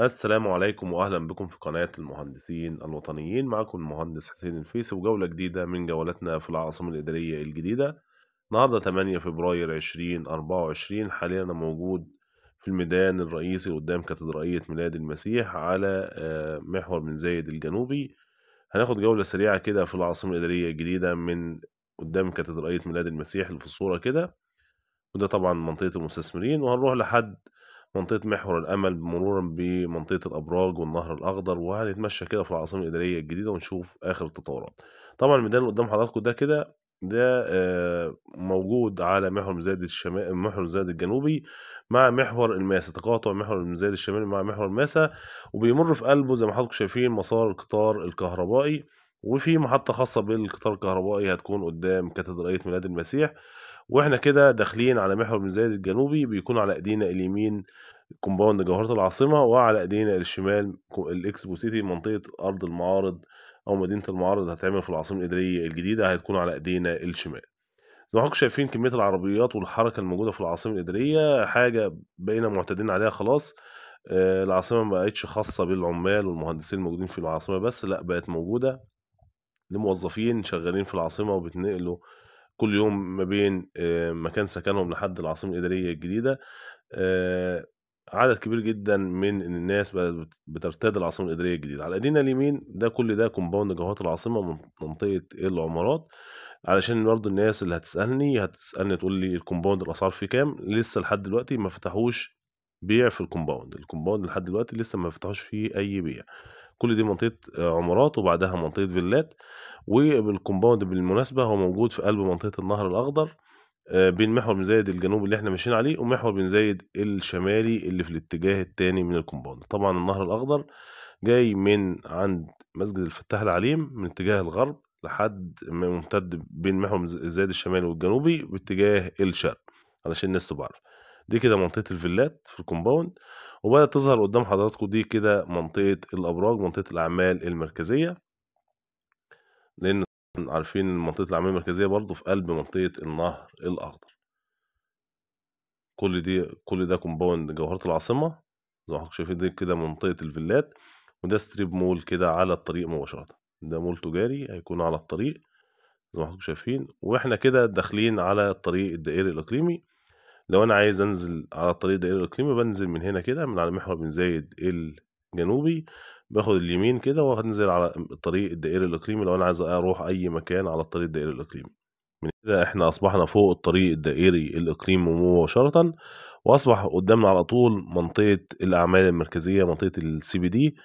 السلام عليكم واهلا بكم في قناة المهندسين الوطنيين معكم المهندس حسين الفيسي وجولة جديدة من جولاتنا في العاصمة الإدارية الجديدة النهاردة 8 فبراير 2024 حاليا أنا موجود في الميدان الرئيسي قدام كاتدرائية ميلاد المسيح على آه، محور من زايد الجنوبي هناخد جولة سريعة كده في العاصمة الإدارية الجديدة من قدام كاتدرائية ميلاد المسيح اللي في الصورة كده وده طبعا منطقة المستثمرين وهنروح لحد منطقة محور الأمل مرورا بمنطقة الأبراج والنهر الأخضر وهنتمشى كده في العاصمة الإدارية الجديدة ونشوف آخر التطورات طبعا الميدان اللي قدام حضراتكم ده كده ده آه، موجود على محور المزايد الشمال محور المزايد الجنوبي مع محور الماسة تقاطع محور المزايد الشمالي مع محور الماسة وبيمر في قلبه زي ما حضراتكم شايفين مسار القطار الكهربائي وفي محطة خاصة بالقطار الكهربائي هتكون قدام كاتدرائية ميلاد المسيح واحنا كده داخلين على محور من زايد الجنوبي بيكون على ايدينا اليمين كومباوند جوهرة العاصمة وعلى ايدينا الشمال الاكسبو سيتي منطقة ارض المعارض او مدينة المعارض هتعمل في العاصمة الادارية الجديدة هتكون على ايدينا الشمال زي ما حضرتك شايفين كمية العربيات والحركة الموجودة في العاصمة الادارية حاجة بقينا معتادين عليها خلاص آه، العاصمة ما بقتش خاصة بالعمال والمهندسين الموجودين في العاصمة بس لا بقت موجودة لموظفين شغالين في العاصمة وبتنقلوا كل يوم ما بين آه، مكان سكنهم لحد العاصمه الاداريه الجديده آه، عدد كبير جدا من الناس بترتاد العاصمه الاداريه الجديده على ايدينا اليمين ده كل ده كومباوند جوهات العاصمه من منطقه إيه، العمارات علشان برضه الناس اللي هتسالني هتسالني تقول لي الكومباوند الاسعار فيه كام لسه لحد دلوقتي ما فتحوش بيع في الكومباوند الكومباوند لحد دلوقتي لسه ما فتحوش فيه اي بيع كل دي منطقه عمارات وبعدها منطقه فيلات والكومباوند بالمناسبه هو موجود في قلب منطقه النهر الاخضر آه، بين محور بن زايد الجنوبي اللي احنا ماشيين عليه ومحور بن زايد الشمالي اللي في الاتجاه التاني من الكومباوند طبعا النهر الاخضر جاي من عند مسجد الفتاح العليم من اتجاه الغرب لحد ما ممتد بين محور زايد الشمالي والجنوبي باتجاه الشرق علشان الناس تبقى عارفه دي كده منطقه الفيلات في الكومباوند وبدأت تظهر قدام حضراتكم دي كده منطقة الأبراج منطقة الأعمال المركزية لأن عارفين منطقة الأعمال المركزية برضو في قلب منطقة النهر الأخضر كل دي كل ده كومباوند جوهرة العاصمة زي ما حضرتك شايفين دي كده منطقة الفيلات وده ستريب مول كده على الطريق مباشرة ده مول تجاري هيكون على الطريق زي ما حضرتك شايفين واحنا كده داخلين على الطريق الدائري الإقليمي لو انا عايز انزل على طريق دائرة الاقليمي بنزل من هنا كده من على محور بن زايد الجنوبي باخد اليمين كده وهنزل على الطريق الدائري الاقليمي لو انا عايز اروح اي مكان على الطريق الدائري الاقليمي من كده احنا اصبحنا فوق الطريق الدائري الاقليمي مباشره واصبح قدامنا على طول منطقه الاعمال المركزيه منطقه السي بي دي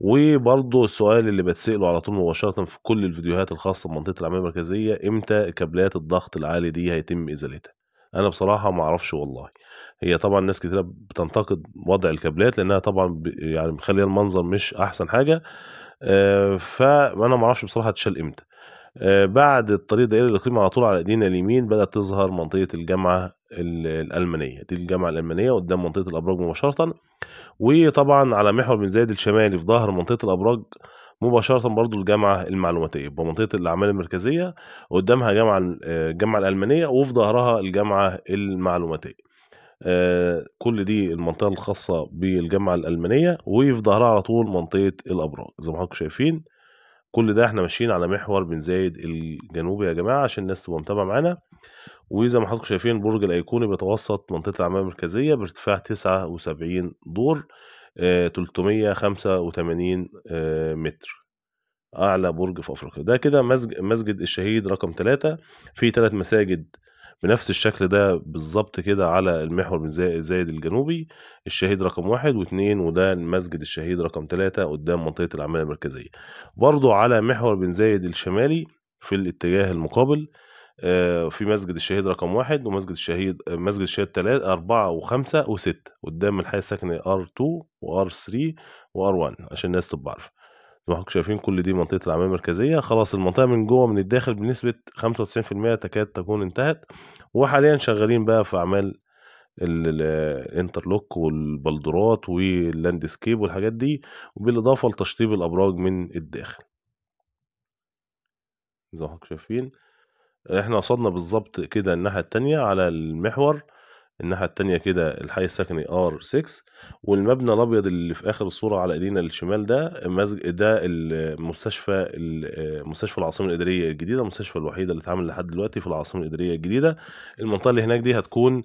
وبرضه السؤال اللي بتسأله على طول مباشرة في كل الفيديوهات الخاصة بمنطقة الأعمال المركزية إمتى كابلات الضغط العالي دي هيتم إزالتها انا بصراحه ما اعرفش والله هي طبعا ناس كتيره بتنتقد وضع الكابلات لانها طبعا يعني مخليه المنظر مش احسن حاجه فانا ما اعرفش بصراحه هتشال امتى بعد الطريق الدائري الاقليمي على طول على ايدينا اليمين بدات تظهر منطقه الجامعه الالمانيه دي الجامعه الالمانيه قدام منطقه الابراج مباشره وطبعا على محور بن زايد الشمالي في ظهر منطقه الابراج مباشرة برضو الجامعة المعلوماتية بمنطقة الأعمال المركزية قدامها جامعة الجامعة آه، الألمانية وفي ظهرها الجامعة المعلوماتية آه، كل دي المنطقة الخاصة بالجامعة الألمانية وفي ظهرها على طول منطقة الأبراج زي ما حضراتكم شايفين كل ده احنا ماشيين على محور بن زايد الجنوبي يا جماعة عشان الناس تبقى متابعة معانا وزي ما حضراتكم شايفين برج الأيقوني بيتوسط منطقة الأعمال المركزية بارتفاع تسعة وسبعين دور 385 آه، آه، متر اعلى برج في افريقيا ده كده مسجد, الشهيد رقم ثلاثة في ثلاث مساجد بنفس الشكل ده بالظبط كده على المحور من زايد الجنوبي الشهيد رقم واحد واثنين وده المسجد الشهيد رقم ثلاثة قدام منطقة العمالة المركزية برضو على محور بن زايد الشمالي في الاتجاه المقابل آه، في مسجد الشهيد رقم واحد ومسجد الشهيد مسجد الشهيد تلاتة أربعة وخمسة وستة قدام الحي السكني R2 وR3 وR1 عشان الناس تبقى عارفة زي ما حضرتك شايفين كل دي منطقة الأعمال المركزية خلاص المنطقة من جوه من الداخل بنسبة خمسة وتسعين في المية تكاد تكون انتهت وحاليا شغالين بقى في أعمال الانترلوك والبلدرات واللاندسكيب والحاجات دي وبالإضافة لتشطيب الأبراج من الداخل زي ما حضرتك شايفين إحنا قصدنا بالظبط كده الناحية التانية على المحور الناحية التانية كده الحي السكني R6 والمبنى الأبيض اللي في آخر الصورة على إيدينا الشمال ده مسجد ده المستشفى آه، مستشفى العاصمة الإدارية الجديدة المستشفى الوحيدة اللي اتعمل لحد دلوقتي في العاصمة الإدارية الجديدة المنطقة اللي هناك دي هتكون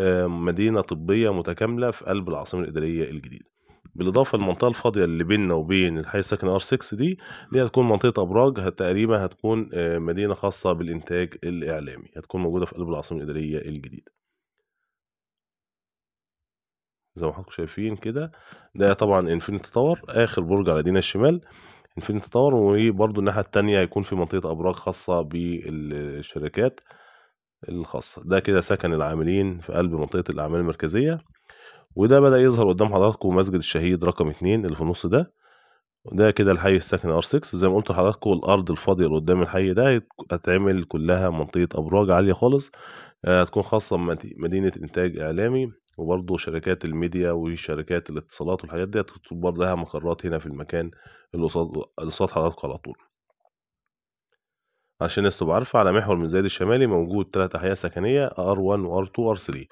آه، مدينة طبية متكاملة في قلب العاصمة الإدارية الجديدة بالاضافه للمنطقه الفاضيه اللي بيننا وبين الحي السكن ار 6 دي اللي هتكون منطقه ابراج تقريبا هتكون آه، مدينه خاصه بالانتاج الاعلامي هتكون موجوده في قلب العاصمه الاداريه الجديده زي ما حضراتكم شايفين كده ده طبعا انفينيتي تاور اخر برج على دينا الشمال انفينيتي تاور وبرده الناحيه التانية هيكون في منطقه ابراج خاصه بالشركات الخاصه ده كده سكن العاملين في قلب منطقه الاعمال المركزيه وده بدأ يظهر قدام حضراتكم مسجد الشهيد رقم اتنين اللي في النص ده ده كده الحي الساكن ار 6 زي ما قلت لحضراتكم الأرض الفاضية اللي قدام الحي ده هتعمل كلها منطقة أبراج عالية خالص آه، هتكون خاصة بمدينة إنتاج إعلامي وبرضه شركات الميديا وشركات الاتصالات والحاجات دي هتكون برضه لها مقرات هنا في المكان اللي قصاد حضراتكم على طول عشان الناس تبقى عارفة على محور من زايد الشمالي موجود تلات أحياء ار 1 وار وR2 وار 3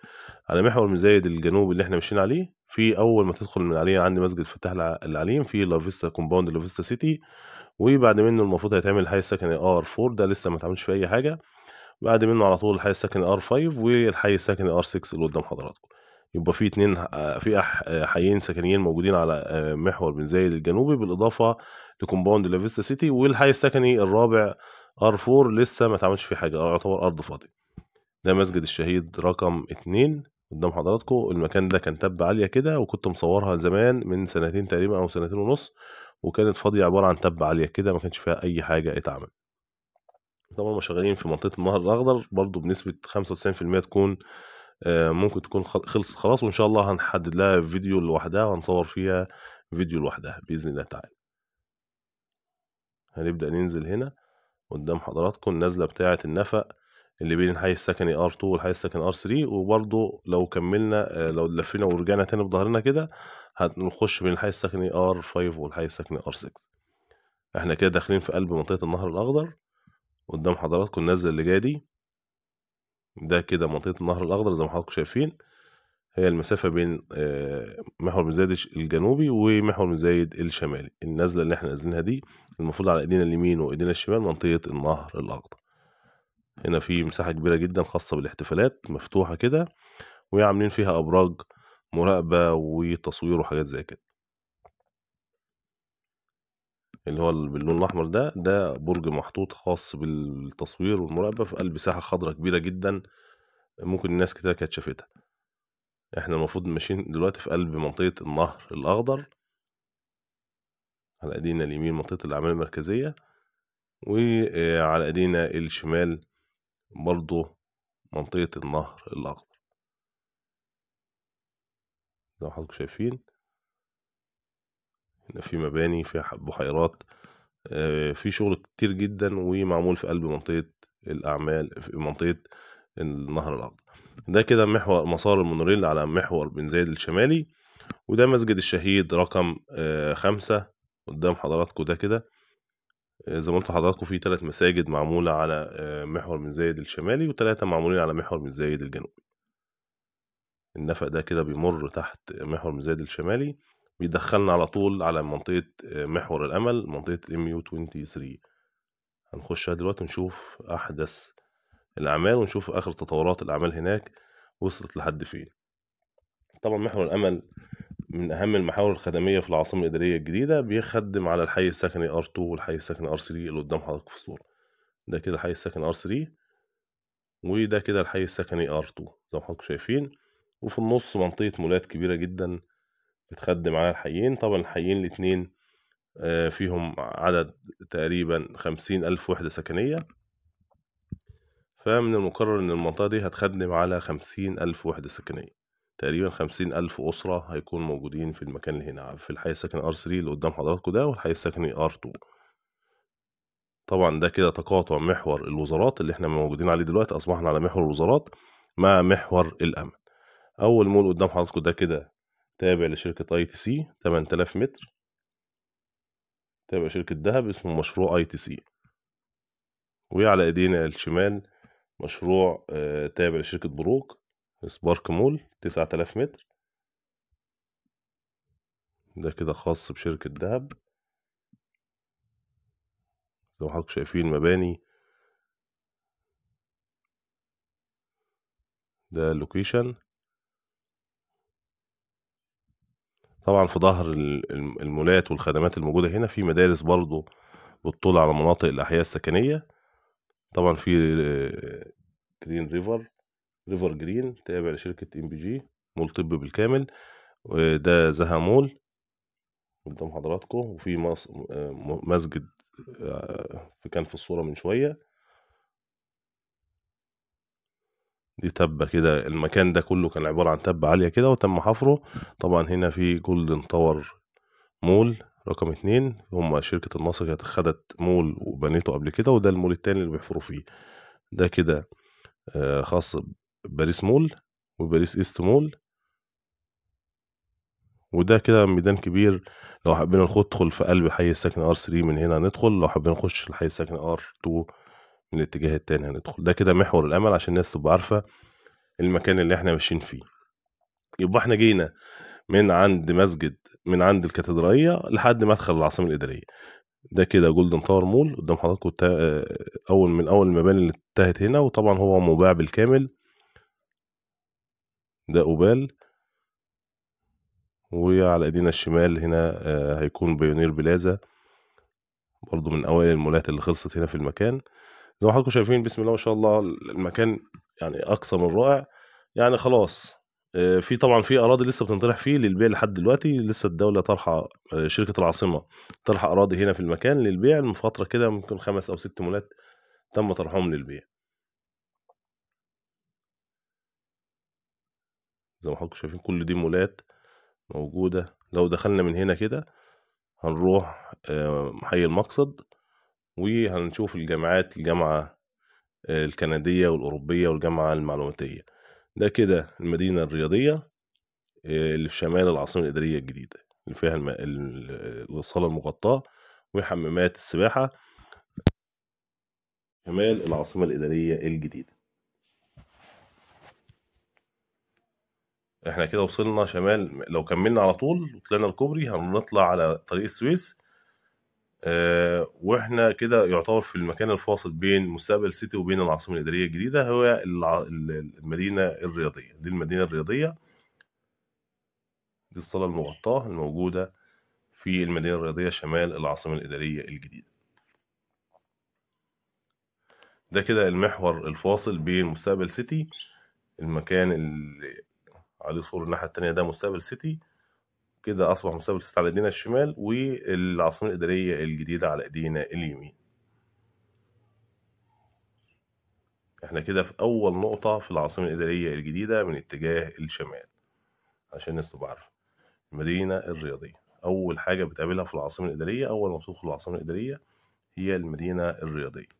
على محور من زايد الجنوب اللي احنا ماشيين عليه في أول ما تدخل من عليه عندي مسجد فتح العليم في لافيستا كومباوند لافيستا سيتي وبعد منه المفروض هيتعمل الحي السكني ار 4 ده لسه ما اتعملش فيه أي حاجة بعد منه على طول الحي السكني ار 5 والحي السكني ار 6 اللي قدام حضراتكم يبقى في اتنين في حيين سكنيين موجودين على آه، محور من زايد الجنوبي بالإضافة لكومباوند لافيستا سيتي والحي السكني الرابع ار 4 لسه ما اتعملش فيه حاجه يعتبر ارض فاضي ده مسجد الشهيد رقم اتنين قدام حضراتكم المكان ده كان تبة عاليه كده وكنت مصورها زمان من سنتين تقريبا او سنتين ونص وكانت فاضيه عباره عن تبة عاليه كده ما كانش فيها اي حاجه اتعمل طبعا مشغلين في منطقه النهر الاخضر برضو بنسبه 95% تكون آه، ممكن تكون خلصت خلاص وان شاء الله هنحدد لها فيديو لوحدها وهنصور فيها فيديو لوحدها باذن الله تعالى هنبدا ننزل هنا قدام حضراتكم النازله بتاعه النفق اللي بين الحي السكني ار 2 والحي السكني ار 3 وبرده لو كملنا آه، لو لفينا ورجعنا تاني بظهرنا كده هنخش بين الحي السكني ار 5 والحي السكني ار 6 احنا كده داخلين في قلب منطقة النهر الأخضر قدام حضراتكم النازلة اللي جاية دي ده كده منطقة النهر الأخضر زي ما حضراتكم شايفين هي المسافة بين آه، محور مزايد الجنوبي ومحور مزايد الشمالي النازلة اللي احنا نازلينها دي المفروض على ايدينا اليمين وايدينا الشمال منطقة النهر الأخضر هنا في مساحة كبيرة جدا خاصة بالاحتفالات مفتوحة كده وعاملين فيها أبراج مراقبة وتصوير وحاجات زي كده اللي هو باللون الأحمر ده ده برج محطوط خاص بالتصوير والمراقبة في قلب ساحة خضراء كبيرة جدا ممكن الناس كتير كانت شافتها احنا المفروض ماشيين دلوقتي في قلب منطقة النهر الأخضر على ايدينا اليمين منطقة الأعمال المركزية وعلى آه، ايدينا الشمال برضو منطقة النهر الأخضر زي ما حضراتكم شايفين هنا في مباني في بحيرات آه، في شغل كتير جدا ومعمول في قلب منطقة الأعمال في منطقة النهر الأخضر ده كده محور مسار المونوريل على محور بن زايد الشمالي وده مسجد الشهيد رقم آه، خمسة قدام حضراتكم ده كده آه، زي ما قلت لحضراتكم في تلات مساجد معمولة على آه، محور بن زايد الشمالي وتلاتة معمولين على محور بن زايد الجنوبي النفق ده كده بيمر تحت محور بن زايد الشمالي بيدخلنا على طول على منطقة محور الأمل منطقة ام يو 23 هنخشها دلوقتي نشوف أحدث الأعمال ونشوف آخر تطورات الأعمال هناك وصلت لحد فين طبعا محور الأمل من أهم المحاور الخدمية في العاصمة الإدارية الجديدة بيخدم على الحي السكني ار 2 والحي السكني ار 3 اللي قدام حضرتك في الصورة ده كده الحي السكني ار 3 وده كده الحي السكني ار 2 زي ما حضراتكم شايفين وفي النص منطقة مولات كبيرة جدا بتخدم على الحيين طبعا الحيين الاتنين آه، فيهم عدد تقريبا خمسين ألف وحدة سكنية فمن المقرر إن المنطقة دي هتخدم على خمسين ألف وحدة سكنية تقريبا خمسين ألف أسرة هيكونوا موجودين في المكان اللي هنا في الحي السكني ار 3 اللي قدام حضراتكم ده والحي السكني ار 2 طبعا ده كده تقاطع محور الوزارات اللي احنا موجودين عليه دلوقتي أصبحنا على محور الوزارات مع محور الأمن أول مول قدام حضراتكم ده كده تابع لشركة اي تي سي 8000 متر تابع شركة دهب اسمه مشروع اي تي سي وعلى ايدينا الشمال مشروع آه، تابع لشركة بروك سبارك مول تسعة آلاف متر ده كده خاص بشركة دهب لو حضرتك شايفين مباني ده اللوكيشن طبعا في ظهر المولات والخدمات الموجودة هنا في مدارس برضو بتطل على مناطق الأحياء السكنية طبعا في جرين ريفر ريفر جرين تابع لشركة ام بي جي مول طب بالكامل ده مول قدام حضراتكم وفي آه، مسجد آه، كان في الصورة من شوية دي تبة كده المكان ده كله كان عبارة عن تبة عالية كده وتم حفره طبعا هنا في جولدن تاور مول رقم اتنين هما شركة النصر كانت خدت مول وبنيته قبل كده وده المول التاني اللي بيحفروا فيه ده كده آه، خاص باريس مول وباريس ايست مول وده كده ميدان كبير لو حبينا ندخل في قلب حي الساكن ار 3 من هنا هندخل لو حبينا نخش الحي الساكن ار 2 من الاتجاه التاني هندخل ده كده محور الامل عشان الناس تبقى عارفه المكان اللي احنا ماشيين فيه يبقى احنا جينا من عند مسجد من عند الكاتدرائيه لحد مدخل العاصمه الاداريه ده كده جولدن تاور مول قدام حضراتكم تا... آه، اول من اول المباني اللي انتهت هنا وطبعا هو مباع بالكامل ده أوبال وعلى ايدينا الشمال هنا آه، هيكون بيونير بلازا برضو من اوائل المولات اللي خلصت هنا في المكان زي ما حضراتكم شايفين بسم الله ما شاء الله المكان يعني اقصى من رائع يعني خلاص آه، في طبعا في اراضي لسه بتنطرح فيه للبيع لحد دلوقتي لسه الدوله طرحه آه، شركه العاصمه طرحه اراضي هنا في المكان للبيع من فتره كده ممكن خمس او ست مولات تم طرحهم للبيع زي ما حضراتكم شايفين كل دي مولات موجوده لو دخلنا من هنا كده هنروح آه، حي المقصد وهنشوف الجامعات الجامعه الكنديه والاوروبيه والجامعه المعلوماتيه ده كده المدينة الرياضية آه، اللي في شمال العاصمة الإدارية الجديدة اللي فيها الم... الصالة المغطاة وحمامات السباحة شمال العاصمة الإدارية الجديدة احنا كده وصلنا شمال لو كملنا على طول وطلعنا الكوبري هنطلع على طريق السويس آه، واحنا كده يعتبر في المكان الفاصل بين مستقبل سيتي وبين العاصمه الاداريه الجديده هو المدينه الرياضيه دي المدينه الرياضيه دي الصاله المغطاه الموجوده في المدينه الرياضيه شمال العاصمه الاداريه الجديده ده كده المحور الفاصل بين مستقبل سيتي المكان اللي عليه صور الناحيه التانية ده مستقبل سيتي كده اصبح مستقبل السد على ايدينا الشمال والعاصمه الاداريه الجديده على ايدينا اليمين احنا كده في اول نقطه في العاصمه الاداريه الجديده من اتجاه الشمال عشان الناس تبقى عارفه المدينه الرياضيه اول حاجه بتقابلها في العاصمه الاداريه اول ما بتدخل العاصمه الاداريه هي المدينه الرياضيه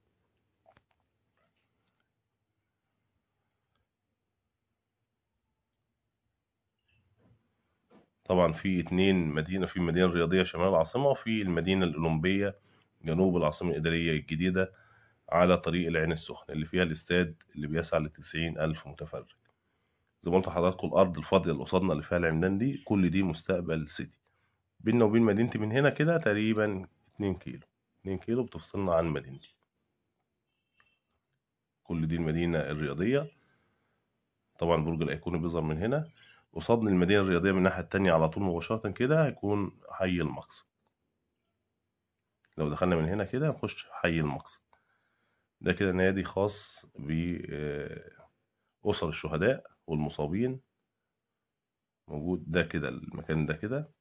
طبعا في اتنين مدينة في المدينة الرياضية شمال العاصمة وفي المدينة الأولمبية جنوب العاصمة الإدارية الجديدة على طريق العين السخنة اللي فيها الاستاد اللي بيسعى لتسعين ألف متفرج زي ما قلت لحضراتكم الأرض الفاضية اللي قصادنا اللي فيها العمدان دي كل دي مستقبل سيتي بينا وبين مدينتي من هنا كده تقريبا اتنين كيلو اتنين كيلو بتفصلنا عن مدينتي كل دي المدينة الرياضية طبعا برج الايقونه بيظهر من هنا قصاد المدينة الرياضية من الناحية التانية على طول مباشرة كده هيكون حي المقصد لو دخلنا من هنا كده هنخش حي المقصد ده كده نادي خاص بأسر آه، الشهداء والمصابين موجود ده كده المكان ده كده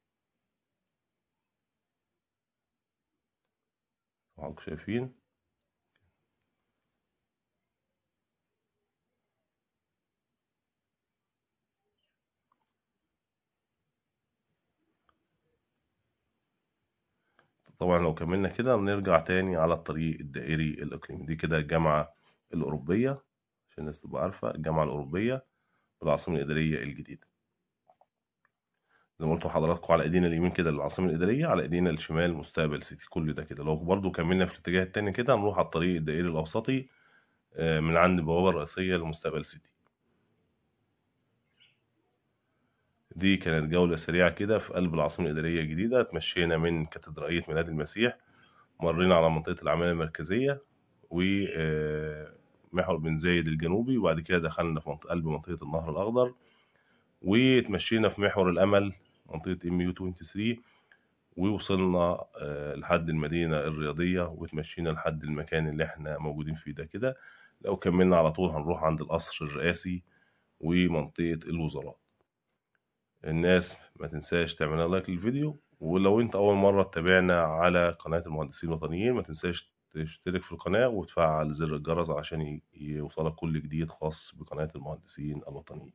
معاكم شايفين طبعا لو كملنا كده بنرجع تاني على الطريق الدائري الإقليمي دي كده الجامعة الأوروبية عشان الناس تبقى عارفة الجامعة الأوروبية والعاصمة الإدارية الجديدة زي ما قلت لحضراتكم على ايدينا اليمين كده العاصمه الاداريه على ايدينا الشمال مستقبل سيتي كل ده كده لو برضو كملنا في الاتجاه التاني كده هنروح على الطريق الدائري الاوسطي آه، من عند البوابه الرئيسيه لمستقبل سيتي دي كانت جولة سريعة كده في قلب العاصمة الإدارية الجديدة اتمشينا من كاتدرائية ميلاد المسيح مرينا على منطقة العمالة المركزية ومحور آه، بن زايد الجنوبي وبعد كده دخلنا في منطقة قلب منطقة النهر الأخضر وتمشينا في محور الأمل منطقة ام يو 23 ووصلنا آه، لحد المدينة الرياضية وتمشينا لحد المكان اللي احنا موجودين فيه ده كده لو كملنا على طول هنروح عند القصر الرئاسي ومنطقة الوزراء الناس ما تنساش تعملها لايك للفيديو ولو انت اول مره تتابعنا على قناه المهندسين الوطنيين ما تنساش تشترك في القناه وتفعل زر الجرس عشان يوصلك كل جديد خاص بقناه المهندسين الوطنيين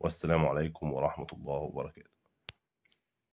والسلام عليكم ورحمه الله وبركاته